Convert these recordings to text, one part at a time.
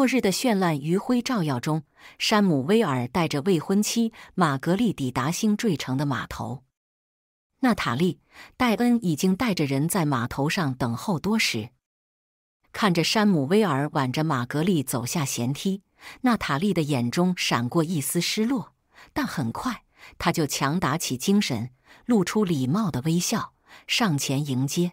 落日的绚烂余晖照耀中，山姆·威尔带着未婚妻玛格丽抵达星坠城的码头。娜塔莉·戴恩已经带着人在码头上等候多时。看着山姆·威尔挽着玛格丽走下舷梯，娜塔莉的眼中闪过一丝失落，但很快她就强打起精神，露出礼貌的微笑，上前迎接：“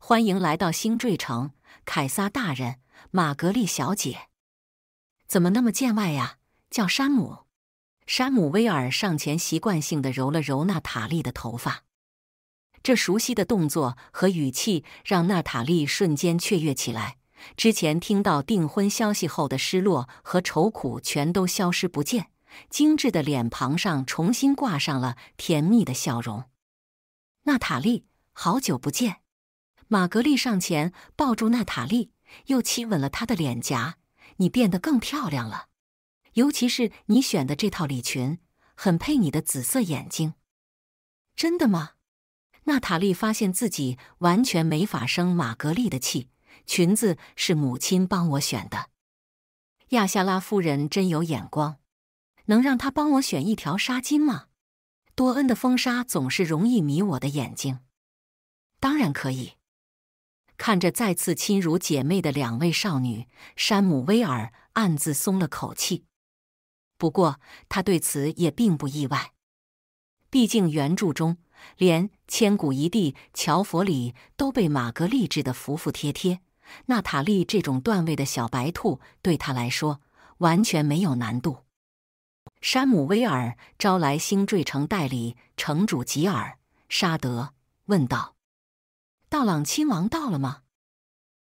欢迎来到星坠城，凯撒大人。”玛格丽小姐，怎么那么见外呀？叫山姆。山姆威尔上前，习惯性地揉了揉娜塔莉的头发。这熟悉的动作和语气，让娜塔莉瞬间雀跃起来。之前听到订婚消息后的失落和愁苦全都消失不见，精致的脸庞上重新挂上了甜蜜的笑容。娜塔莉，好久不见！玛格丽上前抱住娜塔莉。又亲吻了她的脸颊。你变得更漂亮了，尤其是你选的这套礼裙，很配你的紫色眼睛。真的吗？娜塔莉发现自己完全没法生玛格丽的气。裙子是母亲帮我选的。亚夏拉夫人真有眼光，能让她帮我选一条纱巾吗？多恩的风沙总是容易迷我的眼睛。当然可以。看着再次亲如姐妹的两位少女，山姆威尔暗自松了口气。不过他对此也并不意外，毕竟原著中连千古一帝乔佛里都被玛格丽治得服服帖帖，娜塔莉这种段位的小白兔对他来说完全没有难度。山姆威尔招来星坠城代理城主吉尔沙德，问道。道朗亲王到了吗？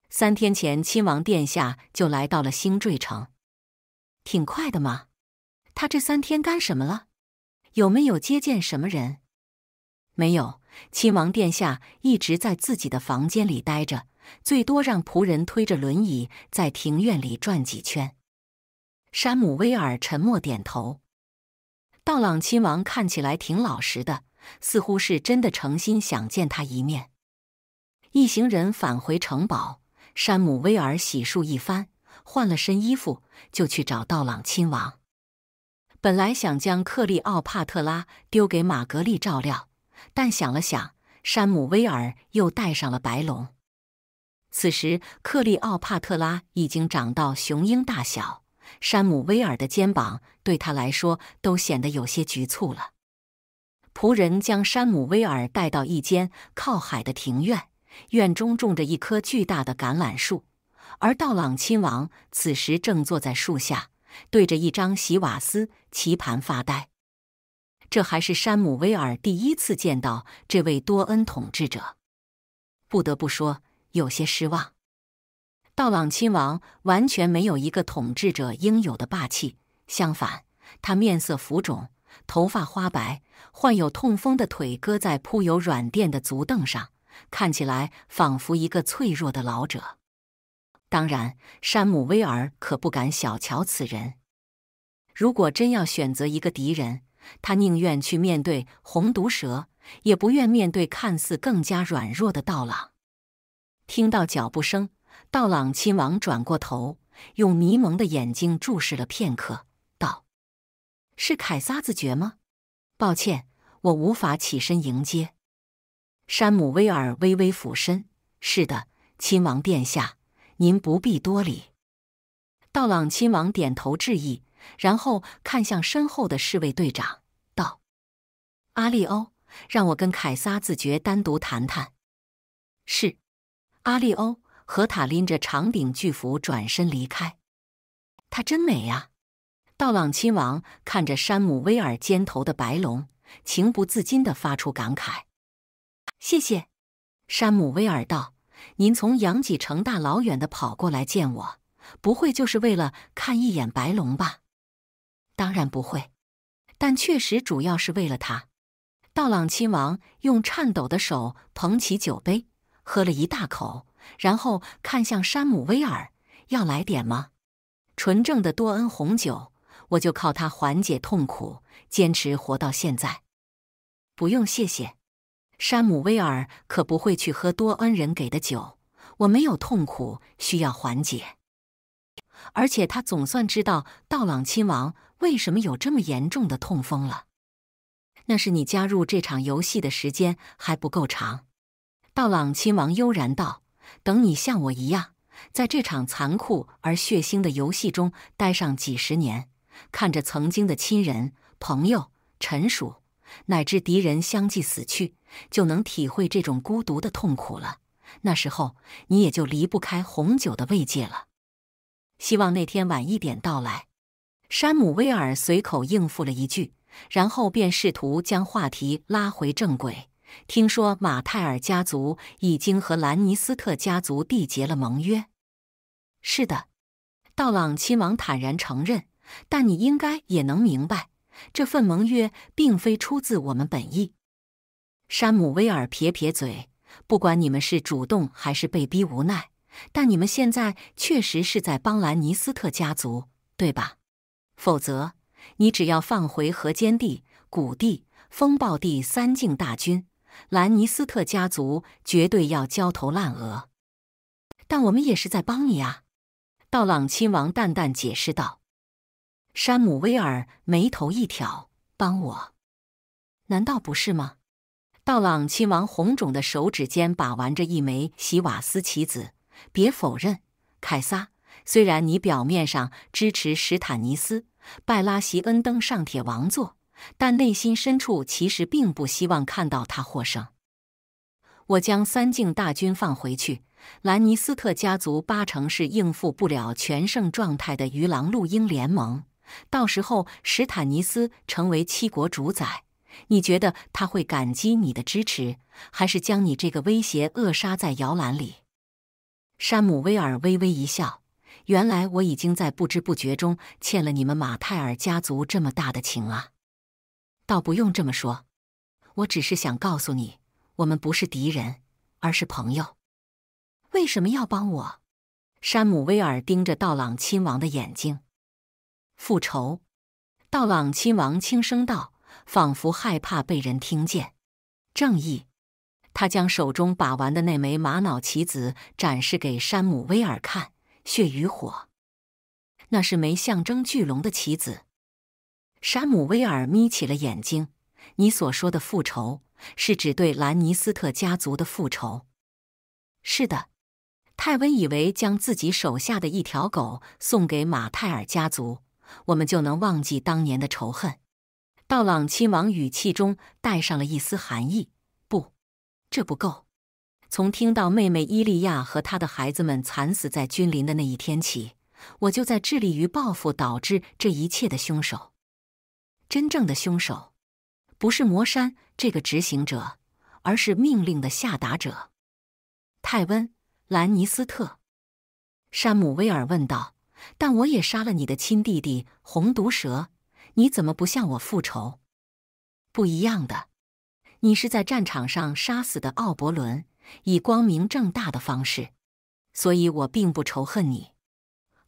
三天前，亲王殿下就来到了星坠城，挺快的嘛。他这三天干什么了？有没有接见什么人？没有，亲王殿下一直在自己的房间里待着，最多让仆人推着轮椅在庭院里转几圈。山姆威尔沉默点头。道朗亲王看起来挺老实的，似乎是真的诚心想见他一面。一行人返回城堡，山姆威尔洗漱一番，换了身衣服，就去找道朗亲王。本来想将克利奥帕特拉丢给玛格丽照料，但想了想，山姆威尔又带上了白龙。此时，克利奥帕特拉已经长到雄鹰大小，山姆威尔的肩膀对他来说都显得有些局促了。仆人将山姆威尔带到一间靠海的庭院。院中种着一棵巨大的橄榄树，而道朗亲王此时正坐在树下，对着一张席瓦斯棋盘发呆。这还是山姆威尔第一次见到这位多恩统治者，不得不说有些失望。道朗亲王完全没有一个统治者应有的霸气，相反，他面色浮肿，头发花白，患有痛风的腿搁在铺有软垫的足凳上。看起来仿佛一个脆弱的老者，当然，山姆威尔可不敢小瞧此人。如果真要选择一个敌人，他宁愿去面对红毒蛇，也不愿面对看似更加软弱的道朗。听到脚步声，道朗亲王转过头，用迷蒙的眼睛注视了片刻，道：“是凯撒子爵吗？抱歉，我无法起身迎接。”山姆威尔微微俯身：“是的，亲王殿下，您不必多礼。”道朗亲王点头致意，然后看向身后的侍卫队长，道：“阿利欧，让我跟凯撒自觉单独谈谈。”“是。”阿利欧和塔拎着长柄巨斧转身离开。她真美呀！道朗亲王看着山姆威尔肩头的白龙，情不自禁地发出感慨。谢谢，山姆威尔道：“您从扬几城大老远的跑过来见我，不会就是为了看一眼白龙吧？”“当然不会，但确实主要是为了他。”道朗亲王用颤抖的手捧起酒杯，喝了一大口，然后看向山姆威尔：“要来点吗？纯正的多恩红酒，我就靠它缓解痛苦，坚持活到现在。”“不用，谢谢。”山姆·威尔可不会去喝多恩人给的酒。我没有痛苦需要缓解，而且他总算知道道朗亲王为什么有这么严重的痛风了。那是你加入这场游戏的时间还不够长。道朗亲王悠然道：“等你像我一样，在这场残酷而血腥的游戏中待上几十年，看着曾经的亲人、朋友、臣属。”乃至敌人相继死去，就能体会这种孤独的痛苦了。那时候，你也就离不开红酒的慰藉了。希望那天晚一点到来。山姆威尔随口应付了一句，然后便试图将话题拉回正轨。听说马泰尔家族已经和兰尼斯特家族缔结了盟约。是的，道朗亲王坦然承认。但你应该也能明白。这份盟约并非出自我们本意。山姆威尔撇撇嘴：“不管你们是主动还是被逼无奈，但你们现在确实是在帮兰尼斯特家族，对吧？否则，你只要放回河间地、谷地、风暴地三境大军，兰尼斯特家族绝对要焦头烂额。但我们也是在帮你啊。”道朗亲王淡淡解释道。山姆威尔眉头一挑：“帮我？难道不是吗？”道朗亲王红肿的手指间把玩着一枚席瓦斯棋子：“别否认，凯撒。虽然你表面上支持史坦尼斯·拜拉席恩登上铁王座，但内心深处其实并不希望看到他获胜。我将三境大军放回去，兰尼斯特家族八成是应付不了全盛状态的鱼狼露鹰联盟。”到时候，史坦尼斯成为七国主宰，你觉得他会感激你的支持，还是将你这个威胁扼杀在摇篮里？山姆威尔微微一笑：“原来我已经在不知不觉中欠了你们马泰尔家族这么大的情啊！”倒不用这么说，我只是想告诉你，我们不是敌人，而是朋友。为什么要帮我？山姆威尔盯着道朗亲王的眼睛。复仇，道朗亲王轻声道，仿佛害怕被人听见。正义，他将手中把玩的那枚玛瑙棋子展示给山姆威尔看。血与火，那是枚象征巨龙的棋子。山姆威尔眯起了眼睛。你所说的复仇，是指对兰尼斯特家族的复仇？是的，泰温以为将自己手下的一条狗送给马泰尔家族。我们就能忘记当年的仇恨。道朗亲王语气中带上了一丝寒意：“不，这不够。从听到妹妹伊利亚和她的孩子们惨死在君临的那一天起，我就在致力于报复导致这一切的凶手。真正的凶手不是魔山这个执行者，而是命令的下达者——泰温·兰尼斯特。”山姆威尔问道。但我也杀了你的亲弟弟红毒蛇，你怎么不向我复仇？不一样的，你是在战场上杀死的奥伯伦，以光明正大的方式，所以我并不仇恨你。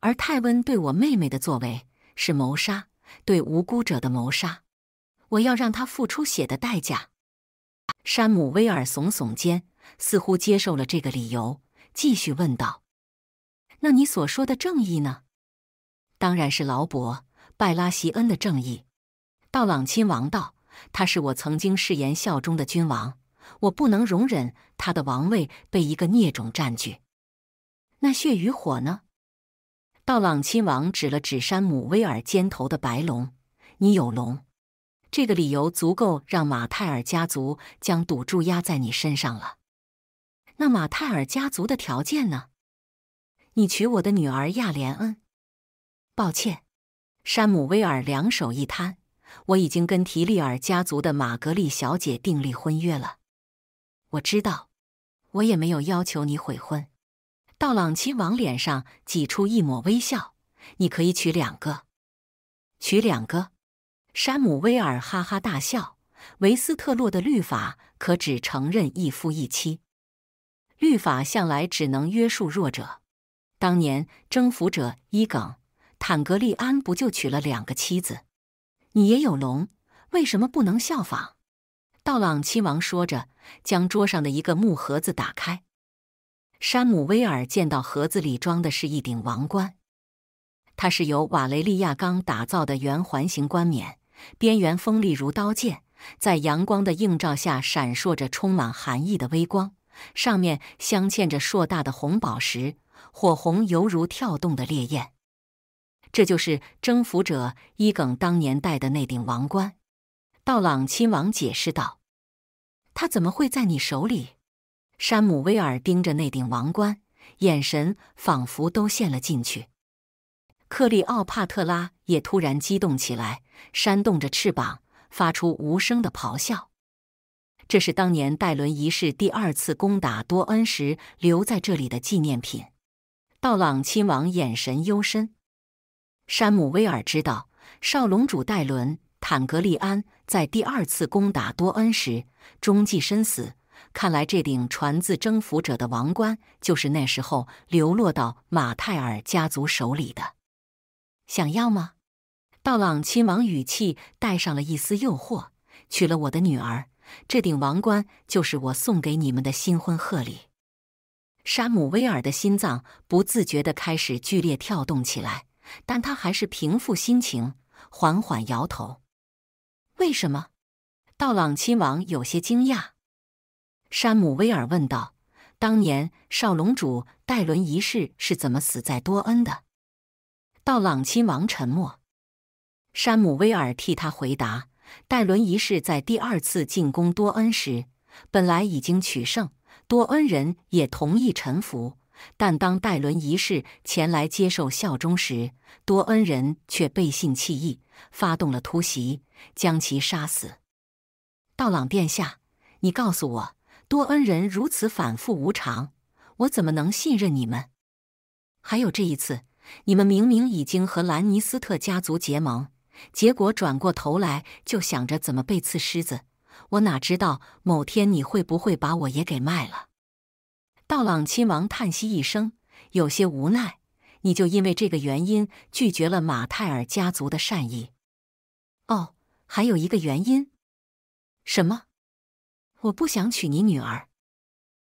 而泰温对我妹妹的作为是谋杀，对无辜者的谋杀，我要让他付出血的代价。山姆威尔耸耸肩，似乎接受了这个理由，继续问道。那你所说的正义呢？当然是劳勃·拜拉席恩的正义。道朗亲王道：“他是我曾经誓言效忠的君王，我不能容忍他的王位被一个孽种占据。”那血与火呢？道朗亲王指了指山姆威尔肩头的白龙：“你有龙，这个理由足够让马泰尔家族将赌注压在你身上了。”那马泰尔家族的条件呢？你娶我的女儿亚莲恩？抱歉，山姆威尔，两手一摊，我已经跟提利尔家族的玛格丽小姐订立婚约了。我知道，我也没有要求你悔婚。道朗奇往脸上挤出一抹微笑，你可以娶两个，娶两个。山姆威尔哈哈大笑。维斯特洛的律法可只承认一夫一妻，律法向来只能约束弱者。当年征服者伊耿·坦格利安不就娶了两个妻子？你也有龙，为什么不能效仿？道朗亲王说着，将桌上的一个木盒子打开。山姆威尔见到盒子里装的是一顶王冠，它是由瓦雷利亚钢打造的圆环形冠冕，边缘锋利如刀剑，在阳光的映照下闪烁着充满寒意的微光，上面镶嵌着硕大的红宝石。火红犹如跳动的烈焰，这就是征服者伊耿当年戴的那顶王冠。道朗亲王解释道：“他怎么会在你手里？”山姆威尔盯着那顶王冠，眼神仿佛都陷了进去。克利奥帕特拉也突然激动起来，扇动着翅膀，发出无声的咆哮。这是当年戴伦一世第二次攻打多恩时留在这里的纪念品。道朗亲王眼神幽深，山姆威尔知道少龙主戴伦·坦格利安在第二次攻打多恩时中计身死，看来这顶传自征服者的王冠就是那时候流落到马泰尔家族手里的。想要吗？道朗亲王语气带上了一丝诱惑：“娶了我的女儿，这顶王冠就是我送给你们的新婚贺礼。”山姆威尔的心脏不自觉的开始剧烈跳动起来，但他还是平复心情，缓缓摇头。为什么？道朗亲王有些惊讶。山姆威尔问道：“当年少龙主戴伦一世是怎么死在多恩的？”道朗亲王沉默。山姆威尔替他回答：“戴伦一世在第二次进攻多恩时，本来已经取胜。”多恩人也同意臣服，但当戴伦一世前来接受效忠时，多恩人却背信弃义，发动了突袭，将其杀死。道朗殿下，你告诉我，多恩人如此反复无常，我怎么能信任你们？还有这一次，你们明明已经和兰尼斯特家族结盟，结果转过头来就想着怎么背刺狮子。我哪知道某天你会不会把我也给卖了？道朗亲王叹息一声，有些无奈。你就因为这个原因拒绝了马泰尔家族的善意？哦，还有一个原因，什么？我不想娶你女儿。